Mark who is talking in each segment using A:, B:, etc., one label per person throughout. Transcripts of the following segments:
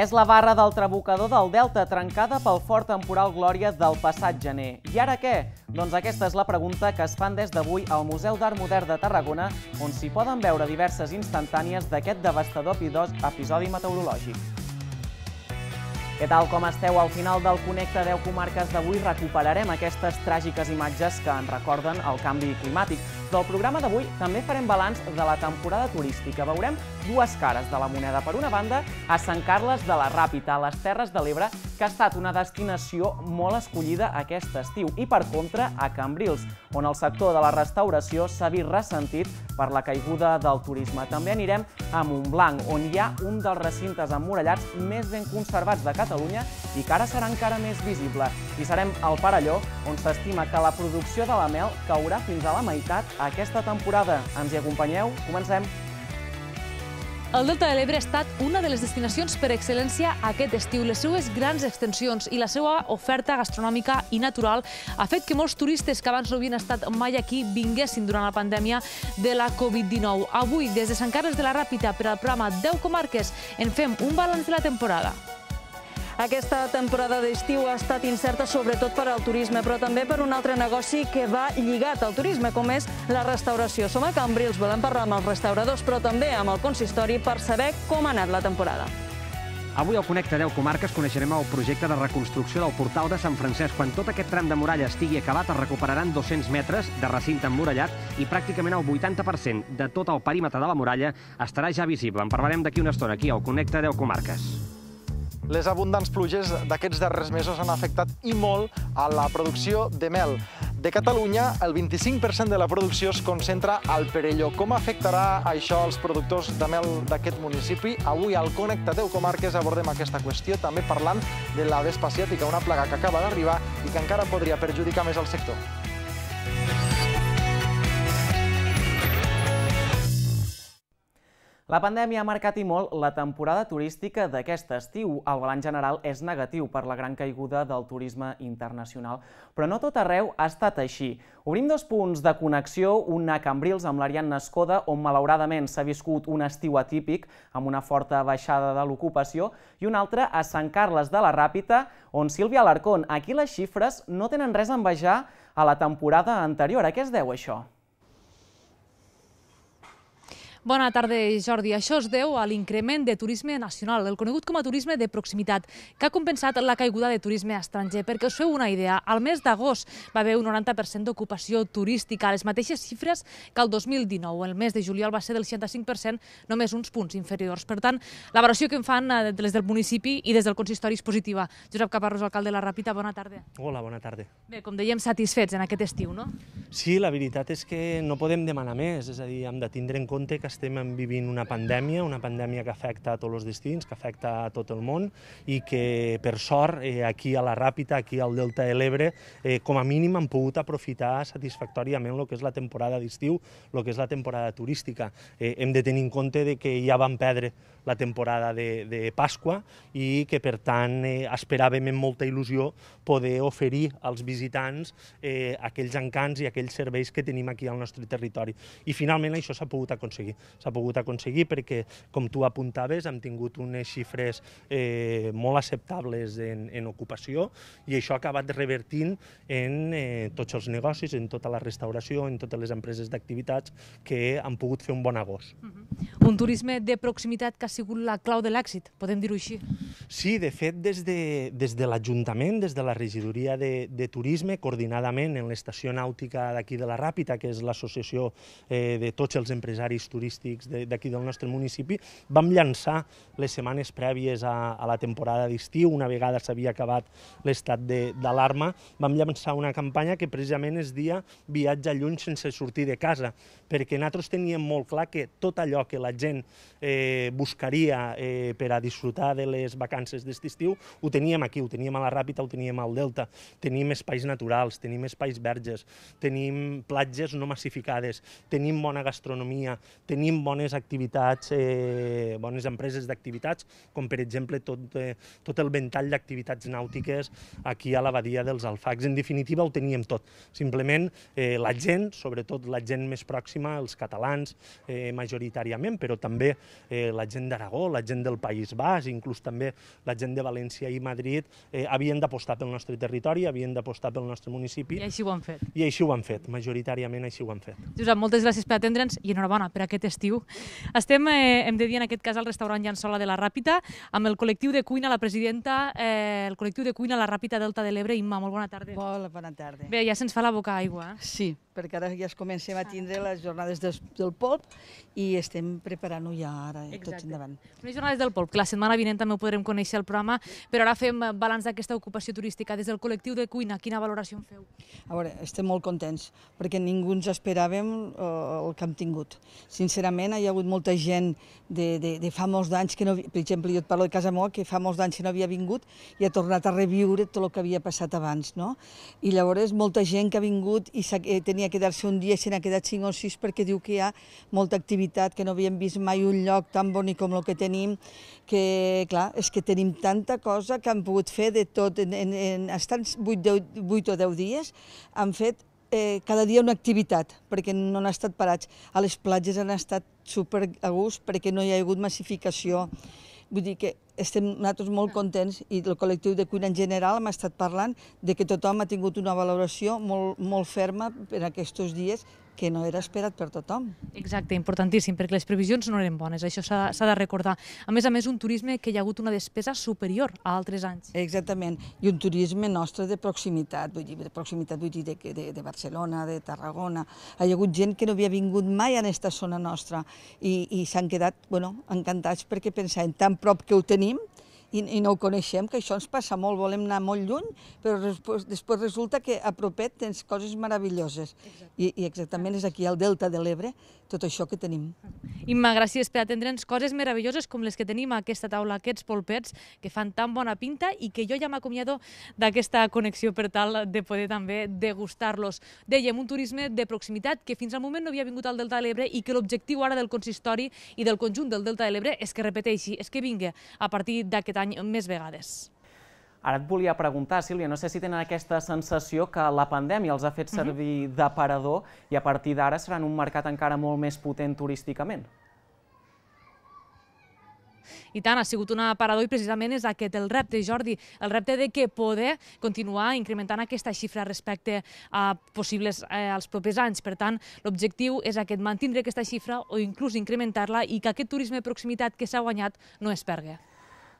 A: És la barra del trabucador del Delta trencada pel fort temporal Glòria del passat gener. I ara què? Doncs aquesta és la pregunta que es fan des d'avui al Museu d'Art Modern de Tarragona, on s'hi poden veure diverses instantànies d'aquest devastador episodi meteorològic. Què tal com esteu? Al final del Connecta 10 Comarques d'avui recuperarem aquestes tràgiques imatges que en recorden el canvi climàtic. Del programa d'avui també farem balanç de la temporada turística. Veurem dues cares de la moneda. Per una banda, a Sant Carles de la Ràpita, a les Terres de l'Ebre, que ha estat una destinació molt escollida aquest estiu. I per contra, a Cambrils, on el sector de la restauració s'ha vist ressentit per la caiguda del turisme. També anirem a Montblanc, on hi ha un dels recintes emmurellats més ben conservats de Catalunya i que ara serà encara més visible. I serem al Parelló, on s'estima que la producció de la mel caurà fins a la meitat aquesta temporada. Ens hi acompanyeu? Comencem!
B: El Delta de l'Ebre ha estat una de les destinacions per excel·lència aquest estiu. Les seues grans extensions i la seva oferta gastronòmica i natural ha fet que molts turistes que abans no havien estat mai aquí vinguessin durant la pandèmia de la Covid-19. Avui, des de Sant Carles de la Ràpita, per al programa 10 comarques, en fem un balanç de la temporada.
C: Aquesta temporada d'estiu ha estat incerta sobretot per al turisme, però també per un altre negoci que va lligat al turisme, com és la restauració. Som a Cambrils, volem parlar amb els restauradors, però també amb el consistori per saber com ha anat la temporada.
D: Avui al Connecta 10 Comarques coneixerem el projecte de reconstrucció del portal de Sant Francesc. Quan tot aquest tram de muralla estigui acabat, es recuperaran 200 metres de recinte emmurallat i pràcticament el 80% de tot el perímetre de la muralla estarà ja visible. En parlarem d'aquí una estona, aquí al Connecta 10 Comarques.
E: Les abundants pluges d'aquests darrers mesos han afectat i molt a la producció de mel. De Catalunya, el 25% de la producció es concentra al Perelló. Com afectarà això als productors de mel d'aquest municipi? Avui al Connecta 10 Comarques abordem aquesta qüestió, també parlant de la vespa asiàtica, una plaga que acaba d'arribar i que encara podria perjudicar més el
F: sector.
A: La pandèmia ha marcat i molt la temporada turística d'aquest estiu. El balanç general és negatiu per la gran caiguda del turisme internacional, però no tot arreu ha estat així. Obrim dos punts de connexió, un a Cambrils amb l'Ariadna Escoda, on malauradament s'ha viscut un estiu atípic amb una forta baixada de l'ocupació, i un altre a Sant Carles de la Ràpita, on Sílvia Alarcón, aquí les xifres no tenen res a envejar a la temporada anterior. A què es deu això?
B: Bona tarda, Jordi. Això es deu a l'increment de turisme nacional, el conegut com a turisme de proximitat, que ha compensat la caiguda de turisme estranger. Perquè us feu una idea, al mes d'agost va haver un 90% d'ocupació turística, les mateixes xifres que el 2019. El mes de juliol va ser del 65%, només uns punts inferiors. Per tant, la valoració que en fan eh, des del municipi i des del consistori és positiva. Josep Caparrós, alcalde de la Ràpita, bona tarda.
G: Hola, bona tarda.
B: Bé, com dèiem, satisfets en aquest estiu, no?
G: Sí, la veritat és que no podem demanar més, és a dir, hem de tindre en compte que estem vivint una pandèmia, una pandèmia que afecta a tots els destins, que afecta a tot el món i que, per sort, eh, aquí a la Ràpita, aquí al Delta de l'Ebre, eh, com a mínim han pogut aprofitar satisfactòriament el que és la temporada d'estiu, el que és la temporada turística. Eh, hem de tenir en compte de que ja van perdre la temporada de, de Pasqua i que, per tant, eh, esperàvem amb molta il·lusió poder oferir als visitants eh, aquells encants i aquells serveis que tenim aquí al nostre territori. I finalment això s'ha pogut aconseguir s'ha pogut aconseguir perquè, com tu apuntaves, hem tingut unes xifres eh, molt acceptables en, en ocupació i això ha acabat revertint en eh, tots els negocis, en tota la restauració, en totes les empreses d'activitats que han pogut fer un bon agost.
B: Uh mm-hmm. -huh. Un turisme de proximitat que ha sigut la clau de l'èxit, podem dir-ho així?
G: Sí, de fet, des de, des de l'Ajuntament, des de la regidoria de, de Turisme, coordinadament en l'estació nàutica d'aquí de la Ràpita, que és l'associació eh, de tots els empresaris turístics turístics d'aquí del nostre municipi. Vam llançar les setmanes prèvies a, a la temporada d'estiu, una vegada s'havia acabat l'estat d'alarma, vam llançar una campanya que precisament es dia viatge lluny sense sortir de casa, perquè nosaltres teníem molt clar que tot allò que la gent eh, buscaria eh, per a disfrutar de les vacances d'aquest estiu, ho teníem aquí, ho teníem a la Ràpita, ho teníem al Delta, tenim espais naturals, tenim espais verges, tenim platges no massificades, tenim bona gastronomia, tenim tenim bones activitats, eh, bones empreses d'activitats, com per exemple tot, eh, tot el ventall d'activitats nàutiques aquí a la badia dels Alfacs. En definitiva, ho teníem tot. Simplement eh, la gent, sobretot la gent més pròxima, els catalans eh, majoritàriament, però també eh, la gent d'Aragó, la gent del País Bas, inclús també la gent de València i Madrid, eh, havien d'apostar pel nostre territori, havien d'apostar pel nostre municipi. I així ho han fet. I així ho han fet, majoritàriament així ho han fet.
B: Josep, moltes gràcies per atendre'ns i enhorabona per aquest festiu. Estem, eh, hem de dir, en aquest cas, al restaurant Llançola de la Ràpita, amb el col·lectiu de cuina, la presidenta, eh, el col·lectiu de cuina La Ràpita Delta de l'Ebre. Imma, molt bona tarda. Molt bona tarda. Bé, ja se'ns fa
H: la boca aigua. Eh? Sí, perquè ara ja es comencem a tindre les jornades des, del polp i estem preparant-ho ja ara, eh, tots endavant.
B: Les jornades del polp, que la setmana vinent també ho podrem conèixer el programa, però ara fem balanç d'aquesta ocupació turística. Des del col·lectiu de cuina, quina valoració en feu?
H: A veure, estem molt contents, perquè ningú ens esperàvem eh, el que hem tingut. Sincerament, hi ha hagut molta gent de, de, de fa molts d'anys, que no... Per exemple, jo et parlo de casa meva, que fa molts d'anys que no havia vingut i ha tornat a reviure tot el que havia passat abans, no? I llavors, molta gent que ha vingut i eh, tenia venir a quedar-se un dia i se n'ha quedat cinc o sis perquè diu que hi ha molta activitat, que no havíem vist mai un lloc tan bonic com el que tenim, que, clar, és que tenim tanta cosa que han pogut fer de tot. En, en, en estan 8, 10, 8 o 10 dies han fet eh, cada dia una activitat, perquè no han estat parats. A les platges han estat super a gust perquè no hi ha hagut massificació. Vull dir que estem nosaltres molt ah. contents i el col·lectiu de cuina en general hem estat parlant de que tothom ha tingut una valoració molt, molt ferma per aquests dies que no era esperat per tothom. Exacte, importantíssim, perquè
B: les previsions no eren bones, això s'ha de recordar. A més a més, un turisme que hi ha hagut una despesa superior
H: a altres anys. Exactament, i un turisme nostre de proximitat, vull dir, de proximitat vull dir de, de, de Barcelona, de Tarragona. Hi ha hagut gent que no havia vingut mai a aquesta zona nostra i, i s'han quedat bueno, encantats perquè pensaven tan prop que ho tenim, i, i no ho coneixem, que això ens passa molt, volem anar molt lluny, però després, després resulta que a propet tens coses meravelloses. I, I exactament és aquí, al Delta de l'Ebre, tot això que tenim.
B: Imma, gràcies per atendre'ns coses meravelloses com les que tenim a aquesta taula, aquests polpets, que fan tan bona pinta i que jo ja m'acomiado d'aquesta connexió per tal de poder també degustar-los. Dèiem, un turisme de proximitat que fins al moment no havia vingut al Delta de l'Ebre i que l'objectiu ara del consistori i del conjunt del Delta de l'Ebre és que repeteixi, és que vingui a partir d'aquest any més vegades.
A: Ara et volia preguntar, Sílvia, no sé si tenen aquesta sensació que la pandèmia els ha fet mhm. servir uh -huh. d'aparador i a partir d'ara seran un mercat encara molt més potent turísticament.
B: I tant, ha sigut un aparador i precisament és aquest el repte, Jordi, el repte de que poder continuar incrementant aquesta xifra respecte a possibles eh, als propers anys. Per tant, l'objectiu és aquest, mantindre aquesta xifra o inclús incrementar-la i que aquest turisme de proximitat que s'ha guanyat no es perga.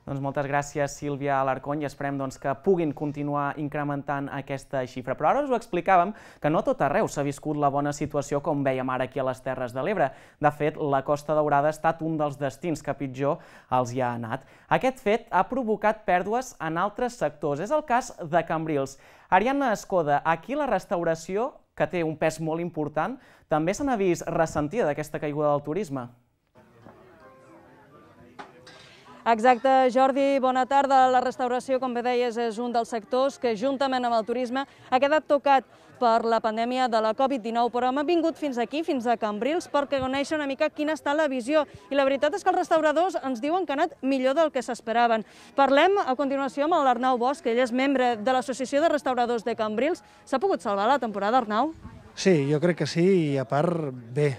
A: Doncs moltes gràcies, Sílvia Alarcón, i esperem doncs, que puguin continuar incrementant aquesta xifra. Però ara us ho explicàvem, que no tot arreu s'ha viscut la bona situació, com veiem ara aquí a les Terres de l'Ebre. De fet, la Costa Daurada ha estat un dels destins que pitjor els hi ha anat. Aquest fet ha provocat pèrdues en altres sectors. És el cas de Cambrils. Ariadna Escoda, aquí la restauració, que té un pes molt important, també se n'ha vist ressentida d'aquesta caiguda del turisme.
C: Exacte, Jordi, bona tarda. La restauració, com bé deies, és un dels sectors que, juntament amb el turisme, ha quedat tocat per la pandèmia de la Covid-19, però hem vingut fins aquí, fins a Cambrils, perquè conèixer una mica quina està la visió. I la veritat és que els restauradors ens diuen que ha anat millor del que s'esperaven. Parlem a continuació amb l'Arnau Bosch, ell és membre de l'Associació de Restauradors de Cambrils. S'ha pogut salvar la temporada, Arnau?
I: Sí, jo crec que sí, i a part, bé.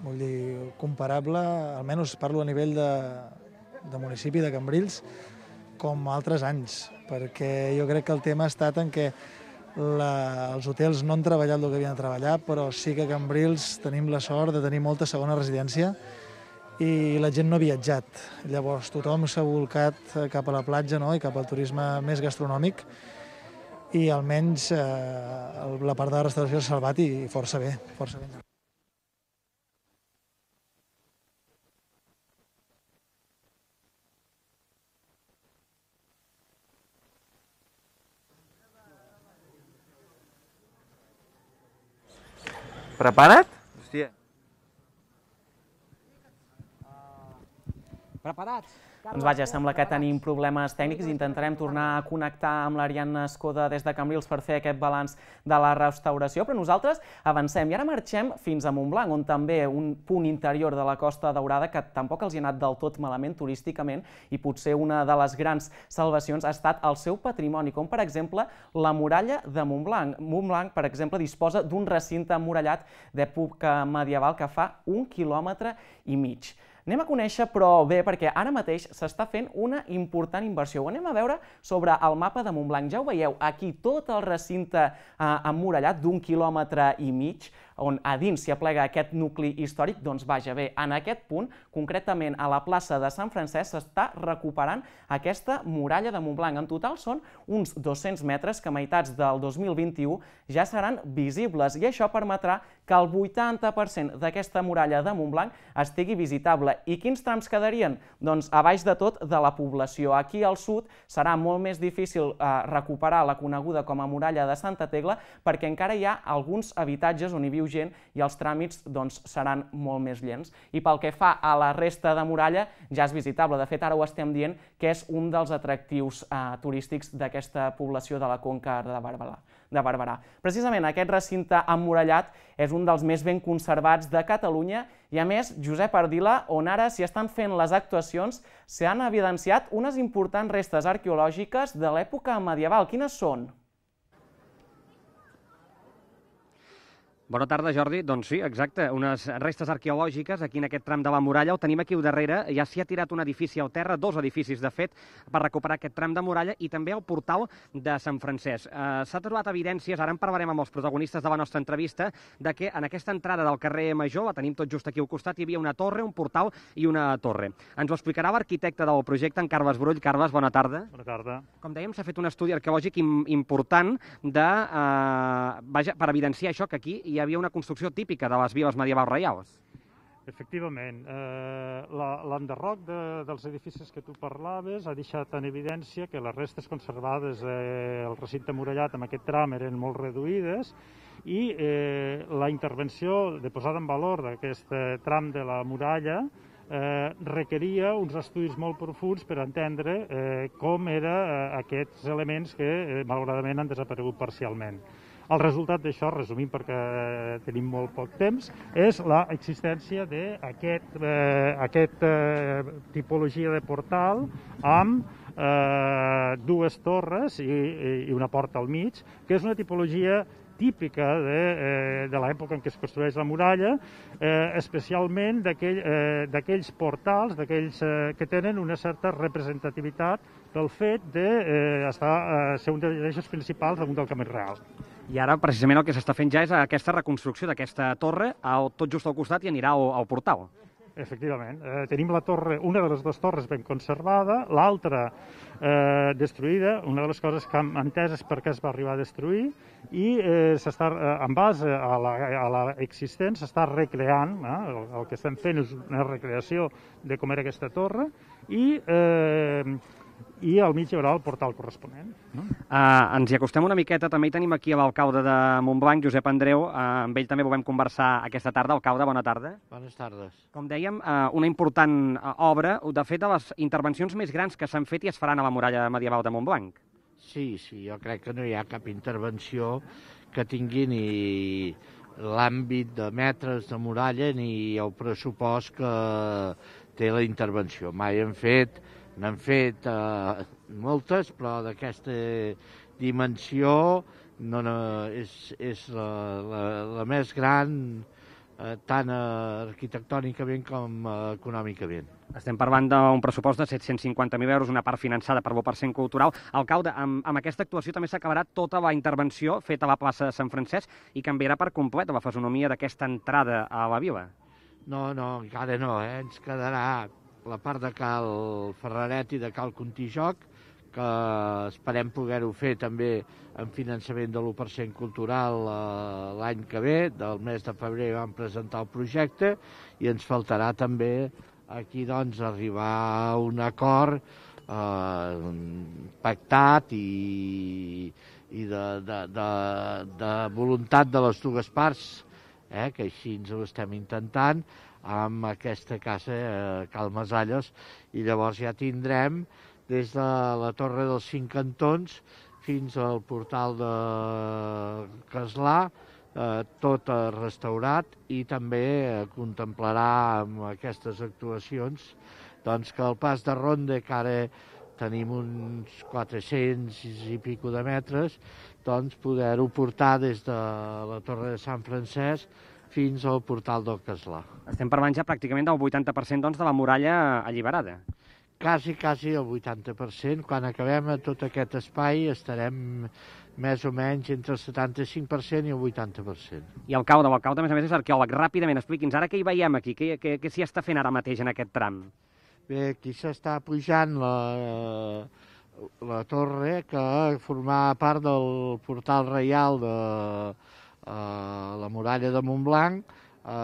I: Vull dir, comparable, almenys parlo a nivell de, de municipi de Cambrils com altres anys, perquè jo crec que el tema ha estat en què la, els hotels no han treballat el que havien de treballar, però sí que a Cambrils tenim la sort de tenir molta segona residència i la gent no ha viatjat. Llavors tothom s'ha volcat cap a la platja no? i cap al turisme més gastronòmic i almenys eh, la part de la restauració s'ha salvat i força bé. Força bé.
A: Preparat?
F: Hòstia.
D: preparats?
A: Doncs vaja, sembla que tenim problemes tècnics. i Intentarem tornar a connectar amb l'Ariadna Escoda des de Cambrils per fer aquest balanç de la restauració, però nosaltres avancem i ara marxem fins a Montblanc, on també un punt interior de la Costa Daurada que tampoc els hi ha anat del tot malament turísticament i potser una de les grans salvacions ha estat el seu patrimoni, com per exemple la muralla de Montblanc. Montblanc, per exemple, disposa d'un recinte emmurallat d'època medieval que fa un quilòmetre i mig. Anem a conèixer, però bé, perquè ara mateix s'està fent una important inversió. Ho anem a veure sobre el mapa de Montblanc. Ja ho veieu, aquí tot el recinte eh, emmurallat d'un quilòmetre i mig, on a dins s'hi aplega aquest nucli històric, doncs vaja bé, en aquest punt, concretament a la plaça de Sant Francesc, s'està recuperant aquesta muralla de Montblanc. En total són uns 200 metres que a meitats del 2021 ja seran visibles i això permetrà que el 80% d'aquesta muralla de Montblanc estigui visitable. I quins trams quedarien? Doncs a baix de tot de la població. Aquí al sud serà molt més difícil eh, recuperar la coneguda com a muralla de Santa Tegla perquè encara hi ha alguns habitatges on hi viu gent i els tràmits doncs, seran molt més lents. I pel que fa a la resta de muralla, ja és visitable. De fet, ara ho estem dient que és un dels atractius eh, turístics d'aquesta població de la Conca de Barberà de Barberà. Precisament aquest recinte emmurallat és un dels més ben conservats de Catalunya i a més, Josep Ardila, on ara s'hi estan fent les actuacions, s'han evidenciat unes importants restes arqueològiques de l'època medieval. Quines són?
D: Bona tarda, Jordi. Doncs sí, exacte, unes restes arqueològiques aquí en aquest tram de la muralla. Ho tenim aquí al darrere. Ja s'hi ha tirat un edifici al terra, dos edificis, de fet, per recuperar aquest tram de muralla i també el portal de Sant Francesc. Eh, S'ha trobat evidències, ara en parlarem amb els protagonistes de la nostra entrevista, de que en aquesta entrada del carrer Major, la tenim tot just aquí al costat, hi havia una torre, un portal i una torre. Ens ho explicarà l'arquitecte del projecte, en Carles Brull. Carles, bona tarda. Bona tarda. Com dèiem, s'ha fet un estudi arqueològic im important de, eh, vaja, per evidenciar això que aquí hi hi havia una construcció típica de les viles medievals reials.
J: Efectivament, eh, l'enderroc de, dels edificis que tu parlaves ha deixat en evidència que les restes conservades eh, al recinte murallat amb aquest tram eren molt reduïdes i eh, la intervenció de posada en valor d'aquest eh, tram de la muralla eh, requeria uns estudis molt profuns per entendre eh, com eren eh, aquests elements que eh, malauradament han desaparegut parcialment. El resultat d'això, resumint perquè eh, tenim molt poc temps, és l'existència d'aquest eh, aquest, eh, tipologia de portal amb eh, dues torres i, i una porta al mig, que és una tipologia típica de, eh, de l'època en què es construeix la muralla, eh, especialment eh, d'aquells eh, portals, d'aquells eh, que tenen una certa representativitat pel fet de eh, estar, eh, ser un dels eixos principals damunt del camí real.
D: I ara, precisament, el que s'està fent ja és aquesta reconstrucció d'aquesta torre al, tot just al costat i anirà al, al portal.
J: Efectivament. Eh, tenim la torre, una de les dues torres ben conservada, l'altra eh, destruïda, una de les coses que hem entès és per què es va arribar a destruir, i eh, s'està, eh, en base a la, a la existent, s'està recreant, eh, el, el que estem fent és una recreació de com era aquesta torre, i eh, i al mig hi haurà
D: el portal corresponent. No? Uh, ens hi acostem una miqueta, també hi tenim aquí l'alcalde de Montblanc, Josep Andreu, uh, amb ell també volem conversar aquesta tarda. Alcalde, bona tarda. Bones tardes. Com dèiem, uh, una important uh, obra, de fet, de les intervencions més grans que s'han fet i es faran a la muralla medieval de Montblanc. Sí, sí, jo crec que no hi ha cap intervenció que tingui ni
K: l'àmbit de metres de muralla ni el pressupost que té la intervenció. Mai hem fet N'han fet eh, moltes, però d'aquesta dimensió no, no, és, és la,
D: la, la més gran eh, tant arquitectònicament com eh, econòmicament. Estem parlant d'un pressupost de 750.000 euros, una part finançada per l'Opercent Cultural. Alcalde, amb, amb aquesta actuació també s'acabarà tota la intervenció feta a la plaça de Sant Francesc i canviarà per complet la fesonomia d'aquesta entrada a la vila.
K: No, no, encara no, eh? ens quedarà la part de Cal Ferraret i de Cal Contijoc, que esperem poder-ho fer també amb finançament de l'1% cultural eh, l'any que ve, del mes de febrer vam presentar el projecte i ens faltarà també aquí doncs arribar a un acord eh, pactat i, i de, de, de, de voluntat de les dues parts, eh, que així ens ho estem intentant, amb aquesta casa a eh, Cal i llavors ja tindrem des de la Torre dels Cinc Cantons fins al portal de Caslà, eh, tot restaurat i també eh, contemplarà amb aquestes actuacions doncs, que el pas de ronda, que ara tenim uns 400 i escaig de metres, doncs poder-ho portar des de
D: la Torre de Sant Francesc fins al portal del Caslà. Estem parlant ja pràcticament del 80% doncs, de la muralla alliberada.
K: Quasi, quasi el 80%. Quan acabem tot aquest espai estarem més o menys entre el 75% i el 80%.
D: I el cau de l'alcalde, a més a més, és arqueòleg. Ràpidament, expliqui'ns ara què hi veiem aquí, què, què, què s'hi està fent ara mateix en aquest tram?
K: Bé, aquí s'està pujant la, la torre que formava part del portal reial de, a eh, la muralla de Montblanc, eh,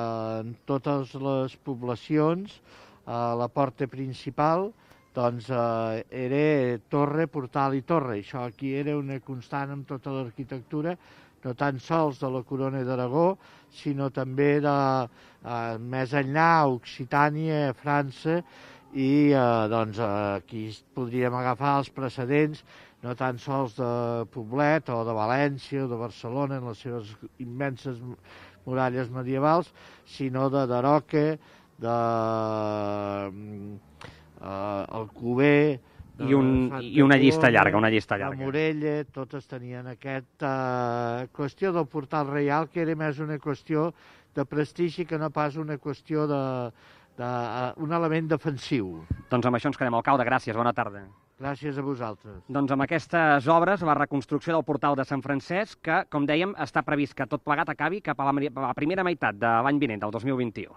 K: en totes les poblacions, a eh, la porta principal, doncs eh, era torre, portal i torre. Això aquí era una constant amb tota l'arquitectura, no tan sols de la Corona d'Aragó, sinó també de eh, més enllà, a Occitània, a França, i eh, doncs, aquí podríem agafar els precedents no tan sols de Poblet o de València o de Barcelona en les seves immenses muralles medievals, sinó de Daroque, de uh, Alcover, de i, un, i una llista llarga, una llista llarga. La Morella, totes tenien aquesta uh, qüestió del portal reial, que era més una qüestió de prestigi que no pas una qüestió de, de,
D: uh, un element defensiu. Doncs amb això ens quedem. al cau de gràcies, bona tarda.
K: Gràcies a vosaltres.
D: Doncs amb aquestes obres, la reconstrucció del portal de Sant Francesc, que, com dèiem, està previst que tot plegat acabi cap a la, a la primera meitat de l'any vinent, del 2021.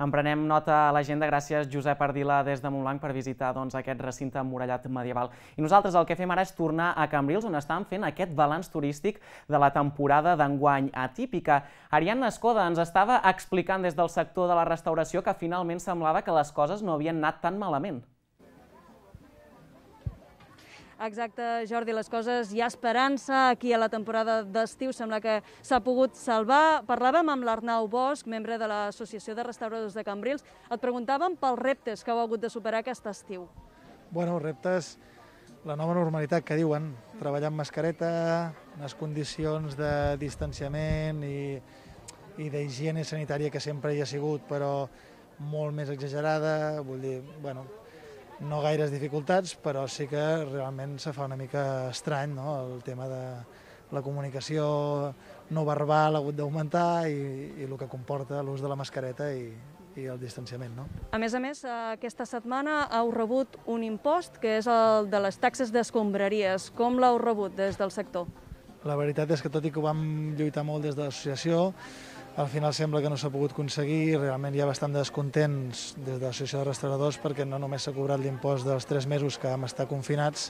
A: En prenem nota a l'agenda. Gràcies, Josep Ardila, des de Montblanc, per visitar doncs, aquest recinte emmurallat medieval. I nosaltres el que fem ara és tornar a Cambrils, on estan fent aquest balanç turístic de la temporada d'enguany atípica. Ariadna Escoda ens estava explicant des del sector de la restauració que finalment semblava que les coses no havien anat tan malament.
C: Exacte, Jordi, les coses hi ha esperança aquí a la temporada d'estiu, sembla que s'ha pogut salvar. Parlàvem amb l'Arnau Bosch, membre de l'Associació de Restauradors de Cambrils. Et preguntàvem pels reptes que heu hagut de superar aquest estiu.
I: Bueno, reptes, la nova normalitat que diuen, treballar amb mascareta, les condicions de distanciament i, i d'higiene sanitària que sempre hi ha sigut, però molt més exagerada, vull dir, bueno, no gaires dificultats, però sí que realment se fa una mica estrany no? el tema de la comunicació no verbal ha hagut d'augmentar i, i el que comporta l'ús de la mascareta i, i el distanciament. No?
C: A més a més, aquesta setmana heu rebut un impost que és el de les taxes d'escombraries. Com l'heu rebut des del sector?
I: La veritat és que tot i que ho vam lluitar molt des de l'associació, al final sembla que no s'ha pogut aconseguir i realment hi ha bastant descontents des de l'Associació de Restauradors perquè no només s'ha cobrat l'impost dels tres mesos que vam estar confinats,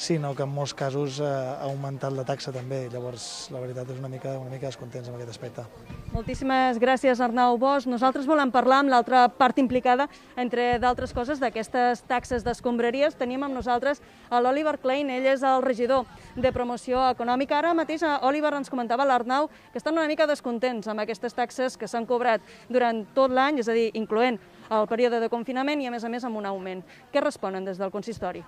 I: sinó que en molts casos eh, ha augmentat la taxa també. Llavors, la veritat és una mica, una mica descontents amb aquest aspecte.
C: Moltíssimes gràcies, Arnau Bosch. Nosaltres volem parlar amb l'altra part implicada, entre d'altres coses, d'aquestes taxes d'escombraries. Tenim amb nosaltres a l'Oliver Klein, ell és el regidor de promoció econòmica. Ara mateix, eh, Oliver, ens comentava l'Arnau que estan una mica descontents amb aquestes taxes que s'han cobrat durant tot l'any, és a dir, incloent el període de confinament i, a més a més, amb un augment. Què responen des del consistori?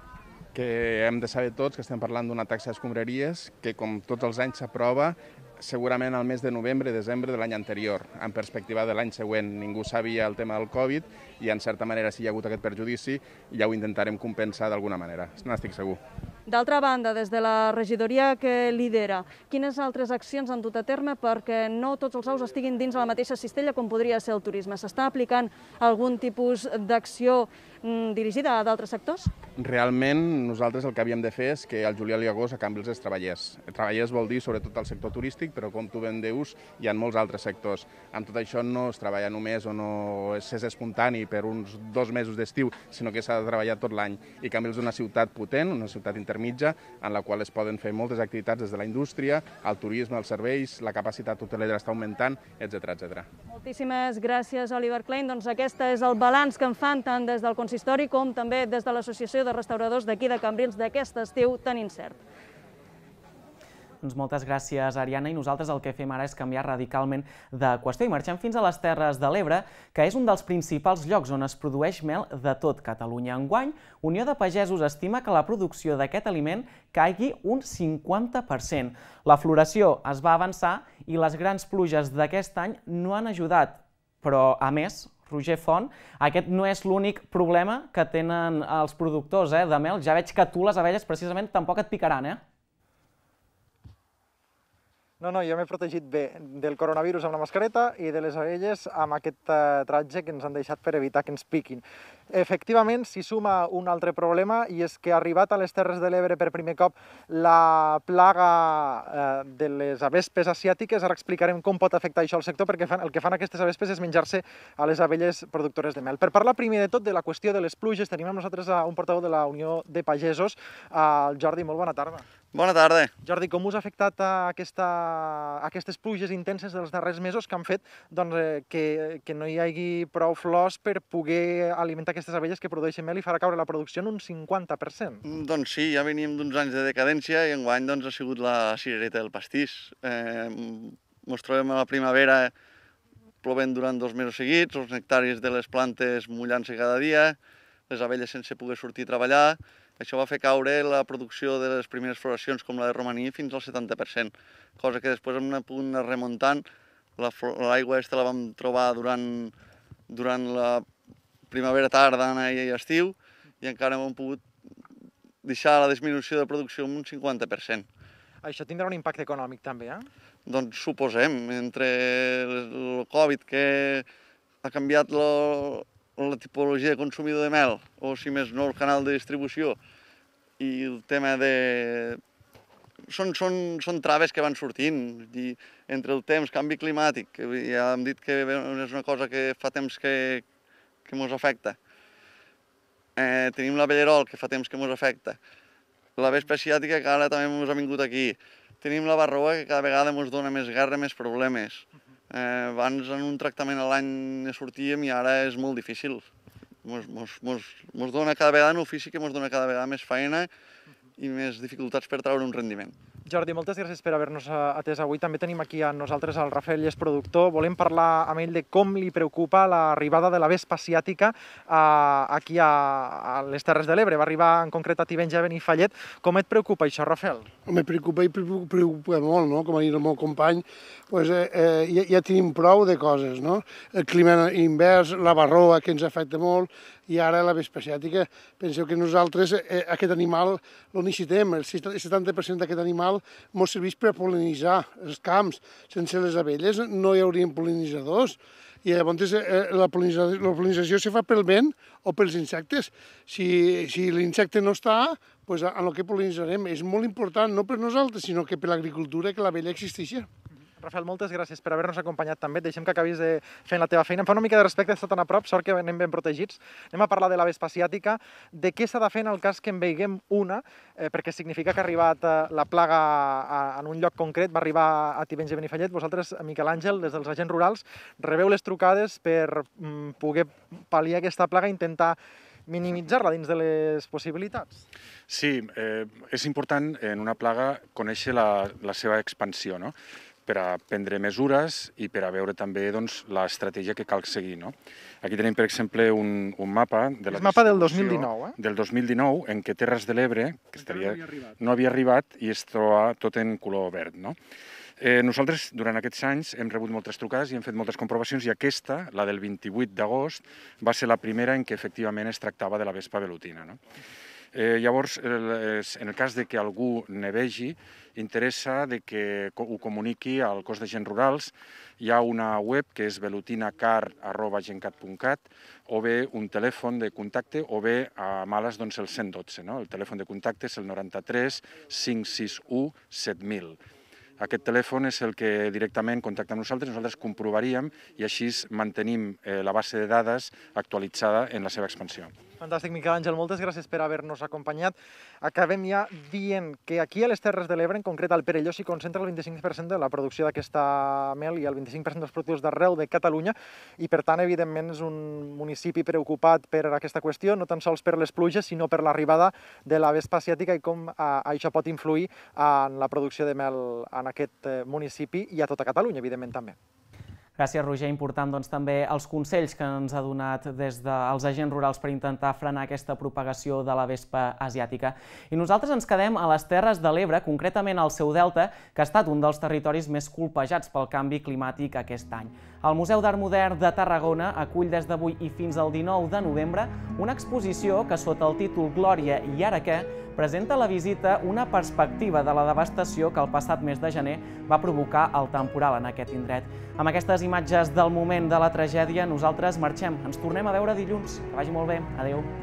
L: que hem de saber tots que estem parlant d'una taxa d'escombraries que, com tots els anys s'aprova, segurament al mes de novembre i desembre de l'any anterior. En perspectiva de l'any següent, ningú sabia el tema del Covid i, en certa manera, si hi ha hagut aquest perjudici, ja ho intentarem compensar d'alguna manera, n'estic segur.
C: D'altra banda, des de la regidoria que lidera, quines altres accions han dut a terme perquè no tots els ous estiguin dins la mateixa cistella com podria ser el turisme? S'està aplicant algun tipus d'acció Mm, dirigida a d'altres sectors?
L: Realment, nosaltres el que havíem de fer és que al juliol i agost a canvi els treballés. Treballés vol dir sobretot el sector turístic, però com tu ben dius, hi ha molts altres sectors. Amb tot això no es treballa només o no és, espontani per uns dos mesos d'estiu, sinó que s'ha de treballar tot l'any. I canvi és una ciutat potent, una ciutat intermitja, en la qual es poden fer moltes activitats des de la indústria, el turisme, els serveis, la capacitat hotelera està augmentant, etc etc.
C: Moltíssimes gràcies, Oliver Klein. Doncs aquest és el balanç que en fan tant des del Consell consistori com també des de l'Associació de Restauradors d'aquí de Cambrils d'aquest estiu tan incert.
A: Doncs moltes gràcies, Ariana, i nosaltres el que fem ara és canviar radicalment de qüestió i marxem fins a les Terres de l'Ebre, que és un dels principals llocs on es produeix mel de tot Catalunya. Enguany, Unió de Pagesos estima que la producció d'aquest aliment caigui un 50%. La floració es va avançar i les grans pluges d'aquest any no han ajudat, però, a més, Roger Font, aquest no és l'únic problema que tenen els productors eh, de mel. Ja veig que tu les abelles precisament tampoc et picaran, eh?
E: No, no, jo m'he protegit bé del coronavirus amb la mascareta i de les orelles amb aquest eh, tratge que ens han deixat per evitar que ens piquin. Efectivament, s'hi suma un altre problema i és que ha arribat a les Terres de l'Ebre per primer cop la plaga eh, de les avespes asiàtiques. Ara explicarem com pot afectar això al sector perquè fan, el que fan aquestes avespes és menjar-se a les abelles productores de mel. Per parlar primer de tot de la qüestió de les pluges, tenim amb nosaltres a un portaveu de la Unió de Pagesos, el Jordi. Molt bona tarda. Bona tarda. Jordi, com us ha afectat eh, aquesta, aquestes pluges intenses dels darrers mesos que han fet doncs, eh, que, que no hi hagi prou flors per poder alimentar aquestes abelles que produeixen mel i farà caure la producció en un 50%?
F: Mm, doncs sí, ja venim d'uns anys de decadència i enguany doncs, ha sigut la cirereta del pastís. Eh, ens trobem a la primavera plovent durant dos mesos seguits, els nectaris de les plantes mullant-se cada dia, les abelles sense poder sortir a treballar, això va fer caure la producció de les primeres floracions com la de romaní fins al 70%, cosa que després en pogut punta remuntant l'aigua la, aquesta la vam trobar durant, durant la primavera tarda i estiu i encara hem pogut deixar la disminució de producció en un 50%.
E: Això tindrà un impacte econòmic també, eh?
F: Doncs suposem, entre el Covid que ha canviat lo, la tipologia de consumidor de mel, o si més no el canal de distribució, i el tema de... Són, són, són traves que van sortint, i entre el temps, canvi climàtic, que ja hem dit que és una cosa que fa temps que, que mos afecta. Eh, tenim la Bellerol, que fa temps que mos afecta. La vespa asiàtica, que ara també mos ha vingut aquí. Tenim la barroa, que cada vegada mos dona més guerra, més problemes. Eh, abans en un tractament a l'any sortíem i ara és molt difícil. Mos, mos, mos, mos dona cada vegada un ofici que mos dona cada vegada més feina i més dificultats per treure un rendiment.
E: Jordi, moltes gràcies per haver-nos eh, atès avui. També tenim aquí a nosaltres el Rafael Lles, productor. Volem parlar amb ell de com li preocupa l'arribada de la vespa asiàtica eh, aquí a, a les Terres de l'Ebre. Va arribar en concret a Tivenja a Benifallet. Com et
I: preocupa això, Rafael? Em preocupa i preocupa molt, no? Com ha dit el meu company, pues, eh, eh, ja, ja tenim prou de coses, no? El clima invers, la barroa, que ens afecta molt, i ara la vespa asiàtica. Penseu que nosaltres eh, aquest animal necessitem, el 70% d'aquest animal ens serveix per polinitzar els camps. Sense les abelles no hi haurien polinitzadors i llavors eh, eh la, polinització, la polinització se fa pel vent o pels insectes. Si, si l'insecte no està, pues, en el que polinitzarem és molt important, no per nosaltres, sinó que per l'agricultura que l'abella existeixi. Rafael, moltes gràcies
E: per haver-nos acompanyat també. deixem que acabis de fent la teva feina. Em fa una mica de respecte estar tan a prop, sort que anem ben protegits. Anem a parlar de la vespa asiàtica, de què s'ha de fer en el cas que en veiguem una, eh, perquè significa que ha arribat eh, la plaga a, en un lloc concret, va arribar a Tivenys i Benifallet. Vosaltres, Miquel Àngel, des dels agents rurals, rebeu les trucades per mm, poder pal·liar aquesta plaga i intentar minimitzar-la dins de les possibilitats?
L: Sí, eh, és important en una plaga conèixer la, la seva expansió. No? per a prendre mesures i per a veure també doncs, l'estratègia que cal seguir. No? Aquí tenim, per exemple, un, un mapa... De la el mapa del 2019, eh? Del 2019, en què Terres de l'Ebre, que estaria, no, havia no havia arribat i es troba tot en color verd. No? Eh, nosaltres, durant aquests anys, hem rebut moltes trucades i hem fet moltes comprovacions i aquesta, la del 28 d'agost, va ser la primera en què efectivament es tractava de la vespa velutina. No? Eh, llavors, en el cas de que algú nevegi, interessa de que ho comuniqui al cos de gent rurals. Hi ha una web que és velutinacar.gencat.cat o bé un telèfon de contacte o bé a Males doncs el 112. No? El telèfon de contacte és el 93 561 7000. Aquest telèfon és el que directament contacta amb nosaltres, nosaltres comprovaríem i així mantenim eh, la base de dades actualitzada en la seva expansió.
E: Fantàstic, Miquel Àngel, moltes gràcies per haver-nos acompanyat. Acabem ja dient que aquí a les Terres de l'Ebre, en concret al Perelló, s'hi concentra el 25% de la producció d'aquesta mel i el 25% dels productius d'arreu de Catalunya i, per tant, evidentment, és un municipi preocupat per aquesta qüestió, no tan sols per les pluges, sinó per l'arribada de la vespa asiàtica i com eh, això pot influir en la producció de mel en aquest eh, municipi i a tota Catalunya, evidentment,
A: també. Gràcies, Roger. Important doncs, també els consells que ens ha donat des dels agents rurals per intentar frenar aquesta propagació de la vespa asiàtica. I nosaltres ens quedem a les Terres de l'Ebre, concretament al seu delta, que ha estat un dels territoris més colpejats pel canvi climàtic aquest any. El Museu d'Art Modern de Tarragona acull des d'avui i fins al 19 de novembre una exposició que, sota el títol Glòria i ara què, presenta a la visita una perspectiva de la devastació que el passat mes de gener va provocar el temporal en aquest indret. Amb aquestes imatges del moment de la tragèdia, nosaltres marxem. Ens tornem a veure dilluns. Que vagi molt bé. Adéu.